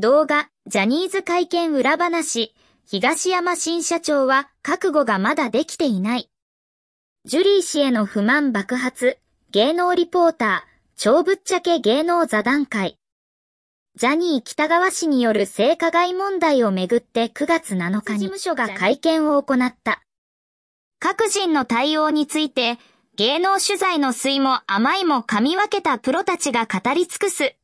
動画、ジャニーズ会見裏話、東山新社長は覚悟がまだできていない。ジュリー氏への不満爆発、芸能リポーター、超ぶっちゃけ芸能座談会。ジャニー北川氏による性加害問題をめぐって9月7日に事務所が会見を行った。各人の対応について、芸能取材の水も甘いも噛み分けたプロたちが語り尽くす。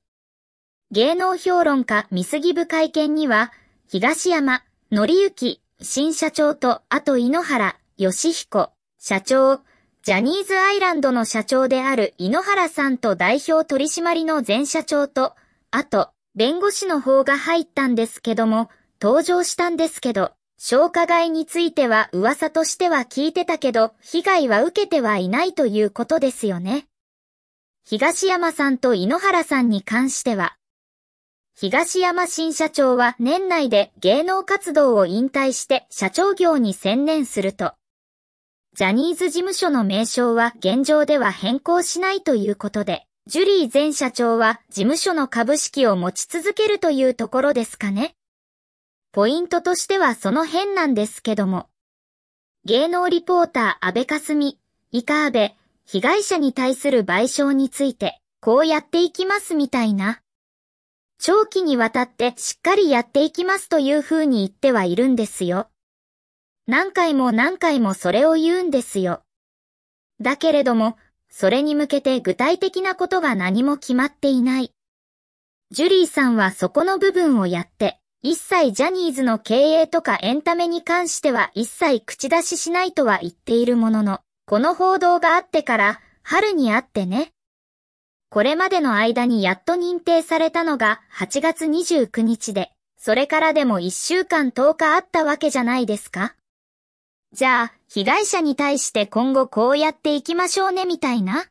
芸能評論家見ぎ部会見には、東山、則之、新社長と、あと井ノ原、義彦、社長、ジャニーズアイランドの社長である井ノ原さんと代表取締の前社長と、あと、弁護士の方が入ったんですけども、登場したんですけど、消化害については噂としては聞いてたけど、被害は受けてはいないということですよね。東山さんと井ノ原さんに関しては、東山新社長は年内で芸能活動を引退して社長業に専念すると、ジャニーズ事務所の名称は現状では変更しないということで、ジュリー前社長は事務所の株式を持ち続けるというところですかね。ポイントとしてはその辺なんですけども。芸能リポーター安倍かすみ、イカ安倍、被害者に対する賠償について、こうやっていきますみたいな。長期にわたってしっかりやっていきますという風に言ってはいるんですよ。何回も何回もそれを言うんですよ。だけれども、それに向けて具体的なことが何も決まっていない。ジュリーさんはそこの部分をやって、一切ジャニーズの経営とかエンタメに関しては一切口出ししないとは言っているものの、この報道があってから、春にあってね、これまでの間にやっと認定されたのが8月29日で、それからでも1週間10日あったわけじゃないですかじゃあ、被害者に対して今後こうやっていきましょうねみたいな